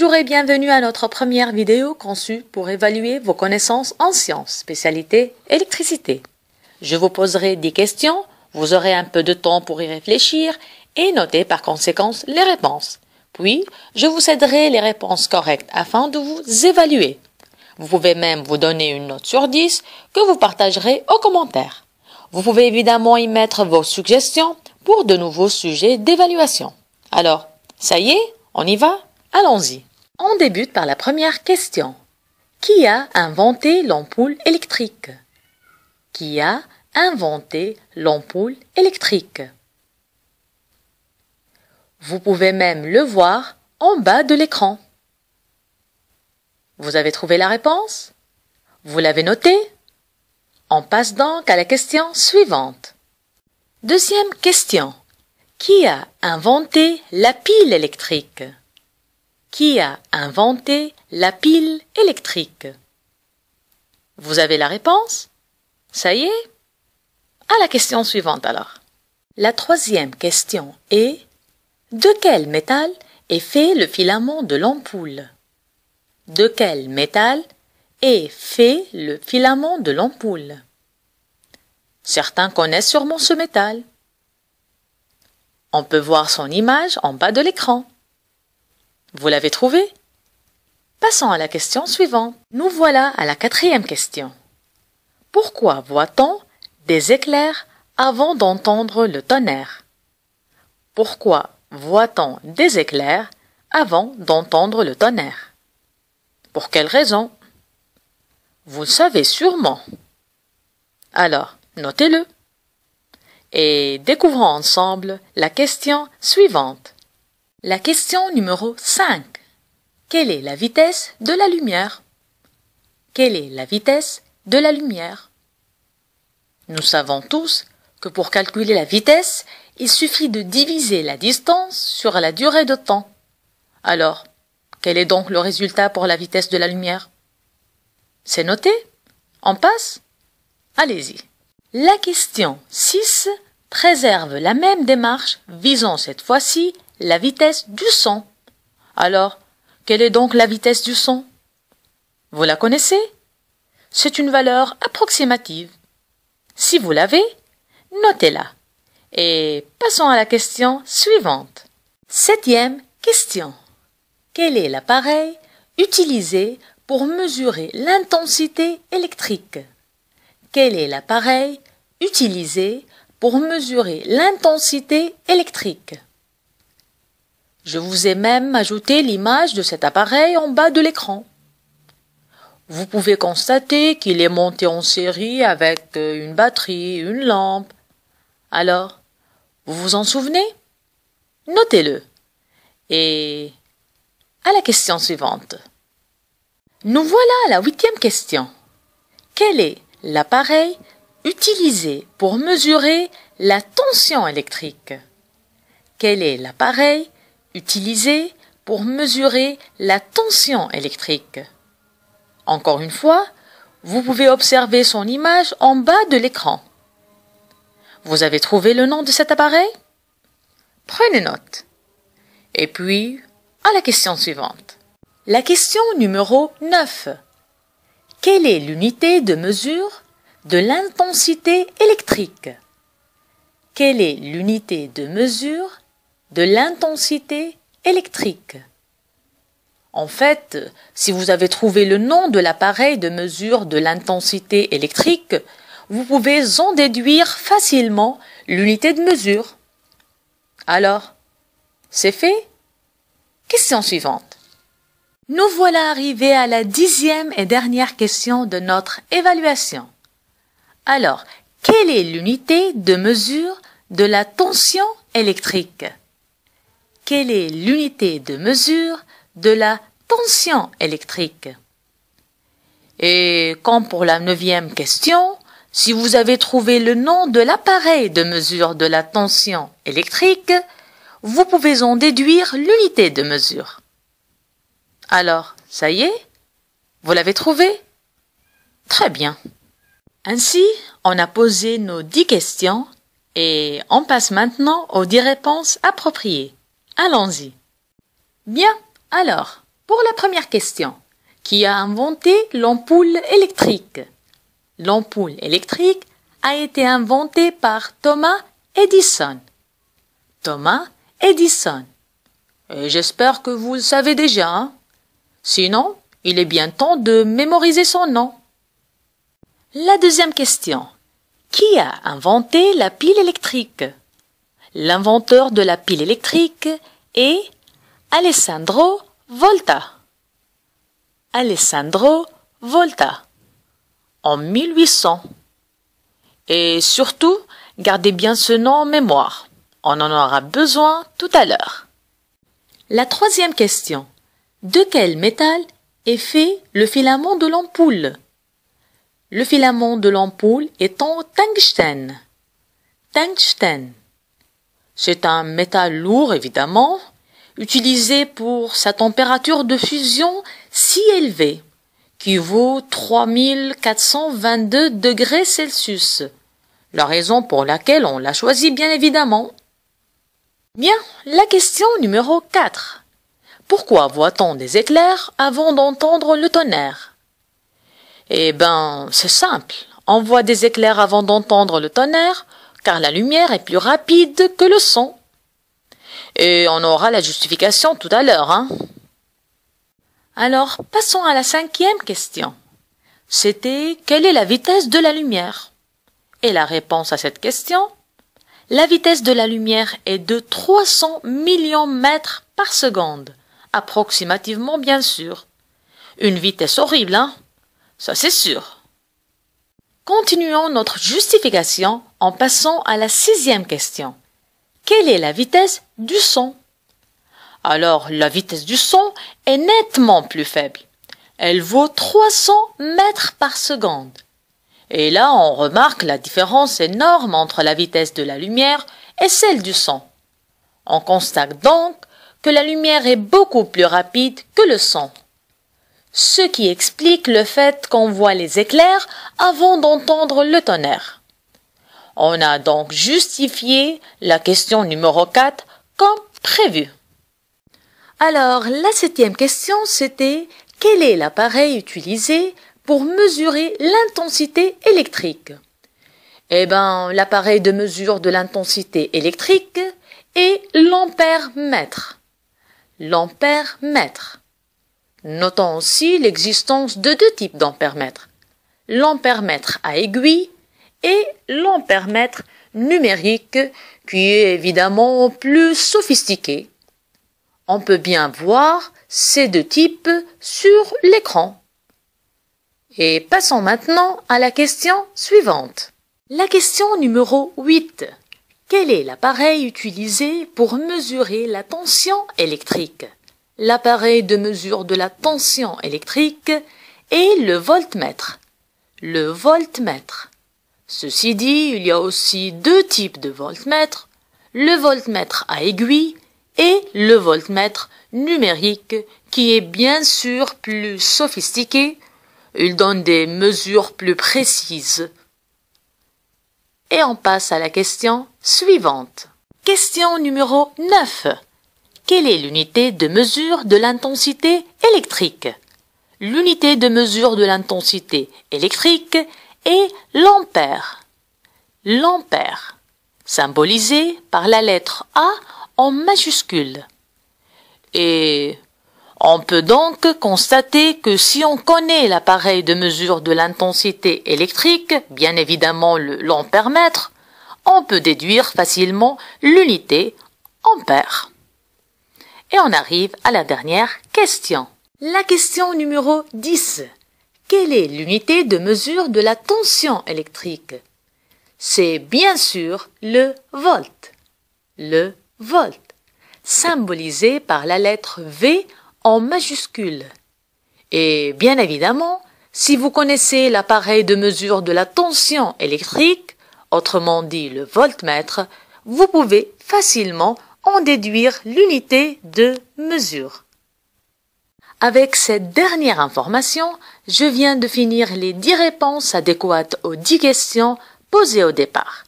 Bonjour et bienvenue à notre première vidéo conçue pour évaluer vos connaissances en sciences, spécialité électricité. Je vous poserai des questions, vous aurez un peu de temps pour y réfléchir et noter par conséquence les réponses. Puis, je vous céderai les réponses correctes afin de vous évaluer. Vous pouvez même vous donner une note sur 10 que vous partagerez aux commentaires. Vous pouvez évidemment y mettre vos suggestions pour de nouveaux sujets d'évaluation. Alors, ça y est, on y va Allons-y. On débute par la première question. Qui a inventé l'ampoule électrique Qui a inventé l'ampoule électrique Vous pouvez même le voir en bas de l'écran. Vous avez trouvé la réponse Vous l'avez notée On passe donc à la question suivante. Deuxième question. Qui a inventé la pile électrique qui a inventé la pile électrique Vous avez la réponse Ça y est À la question suivante alors. La troisième question est De quel métal est fait le filament de l'ampoule De quel métal est fait le filament de l'ampoule Certains connaissent sûrement ce métal. On peut voir son image en bas de l'écran. Vous l'avez trouvé Passons à la question suivante. Nous voilà à la quatrième question. Pourquoi voit-on des éclairs avant d'entendre le tonnerre Pourquoi voit-on des éclairs avant d'entendre le tonnerre Pour quelle raison Vous le savez sûrement. Alors, notez-le. Et découvrons ensemble la question suivante. La question numéro 5. Quelle est la vitesse de la lumière Quelle est la vitesse de la lumière Nous savons tous que pour calculer la vitesse, il suffit de diviser la distance sur la durée de temps. Alors, quel est donc le résultat pour la vitesse de la lumière C'est noté On passe Allez-y. La question 6 préserve la même démarche visant cette fois-ci la vitesse du son. Alors, quelle est donc la vitesse du son Vous la connaissez C'est une valeur approximative. Si vous l'avez, notez-la. Et passons à la question suivante. Septième question. Quel est l'appareil utilisé pour mesurer l'intensité électrique Quel est l'appareil utilisé pour mesurer l'intensité électrique je vous ai même ajouté l'image de cet appareil en bas de l'écran. Vous pouvez constater qu'il est monté en série avec euh, une batterie, une lampe. Alors, vous vous en souvenez Notez-le. Et à la question suivante. Nous voilà à la huitième question. Quel est l'appareil utilisé pour mesurer la tension électrique Quel est l'appareil utilisé pour mesurer la tension électrique. Encore une fois, vous pouvez observer son image en bas de l'écran. Vous avez trouvé le nom de cet appareil Prenez note. Et puis, à la question suivante. La question numéro 9. Quelle est l'unité de mesure de l'intensité électrique Quelle est l'unité de mesure de l'intensité électrique. En fait, si vous avez trouvé le nom de l'appareil de mesure de l'intensité électrique, vous pouvez en déduire facilement l'unité de mesure. Alors, c'est fait Question suivante. Nous voilà arrivés à la dixième et dernière question de notre évaluation. Alors, quelle est l'unité de mesure de la tension électrique quelle est l'unité de mesure de la tension électrique Et comme pour la neuvième question, si vous avez trouvé le nom de l'appareil de mesure de la tension électrique, vous pouvez en déduire l'unité de mesure. Alors, ça y est Vous l'avez trouvé Très bien. Ainsi, on a posé nos dix questions et on passe maintenant aux dix réponses appropriées. Allons-y. Bien, alors, pour la première question, qui a inventé l'ampoule électrique L'ampoule électrique a été inventée par Thomas Edison. Thomas Edison. Euh, j'espère que vous le savez déjà. Hein. Sinon, il est bien temps de mémoriser son nom. La deuxième question. Qui a inventé la pile électrique l'inventeur de la pile électrique, est Alessandro Volta. Alessandro Volta, en 1800. Et surtout, gardez bien ce nom en mémoire. On en aura besoin tout à l'heure. La troisième question. De quel métal est fait le filament de l'ampoule Le filament de l'ampoule est en tungstène. Tungstène. C'est un métal lourd, évidemment, utilisé pour sa température de fusion si élevée, qui vaut 3422 degrés Celsius. La raison pour laquelle on l'a choisi, bien évidemment. Bien, la question numéro 4. Pourquoi voit-on des éclairs avant d'entendre le tonnerre Eh ben, c'est simple. On voit des éclairs avant d'entendre le tonnerre car la lumière est plus rapide que le son. Et on aura la justification tout à l'heure. Hein? Alors, passons à la cinquième question. C'était quelle est la vitesse de la lumière Et la réponse à cette question La vitesse de la lumière est de 300 millions mètres par seconde, approximativement bien sûr. Une vitesse horrible, hein Ça c'est sûr. Continuons notre justification en passant à la sixième question. Quelle est la vitesse du son Alors la vitesse du son est nettement plus faible. Elle vaut 300 mètres par seconde. Et là, on remarque la différence énorme entre la vitesse de la lumière et celle du son. On constate donc que la lumière est beaucoup plus rapide que le son. Ce qui explique le fait qu'on voit les éclairs avant d'entendre le tonnerre. On a donc justifié la question numéro 4 comme prévu. Alors, la septième question, c'était quel est l'appareil utilisé pour mesurer l'intensité électrique Eh bien, l'appareil de mesure de l'intensité électrique est l'ampère-mètre. L'ampère-mètre. Notons aussi l'existence de deux types d'ampère-mètre. L'ampère-mètre à aiguille et l'ampèremètre numérique qui est évidemment plus sophistiqué. On peut bien voir ces deux types sur l'écran. Et passons maintenant à la question suivante. La question numéro 8. Quel est l'appareil utilisé pour mesurer la tension électrique L'appareil de mesure de la tension électrique est le voltmètre. Le voltmètre. Ceci dit, il y a aussi deux types de voltmètres, le voltmètre à aiguille et le voltmètre numérique qui est bien sûr plus sophistiqué, il donne des mesures plus précises. Et on passe à la question suivante. Question numéro 9. Quelle est l'unité de mesure de l'intensité électrique L'unité de mesure de l'intensité électrique et l'ampère. L'ampère, symbolisé par la lettre A en majuscule. Et on peut donc constater que si on connaît l'appareil de mesure de l'intensité électrique, bien évidemment le mètre, on peut déduire facilement l'unité ampère. Et on arrive à la dernière question. La question numéro 10. Quelle est l'unité de mesure de la tension électrique C'est bien sûr le volt. Le volt, symbolisé par la lettre V en majuscule. Et bien évidemment, si vous connaissez l'appareil de mesure de la tension électrique, autrement dit le voltmètre, vous pouvez facilement en déduire l'unité de mesure. Avec cette dernière information, je viens de finir les 10 réponses adéquates aux 10 questions posées au départ.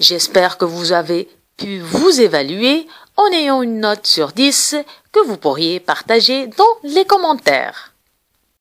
J'espère que vous avez pu vous évaluer en ayant une note sur 10 que vous pourriez partager dans les commentaires.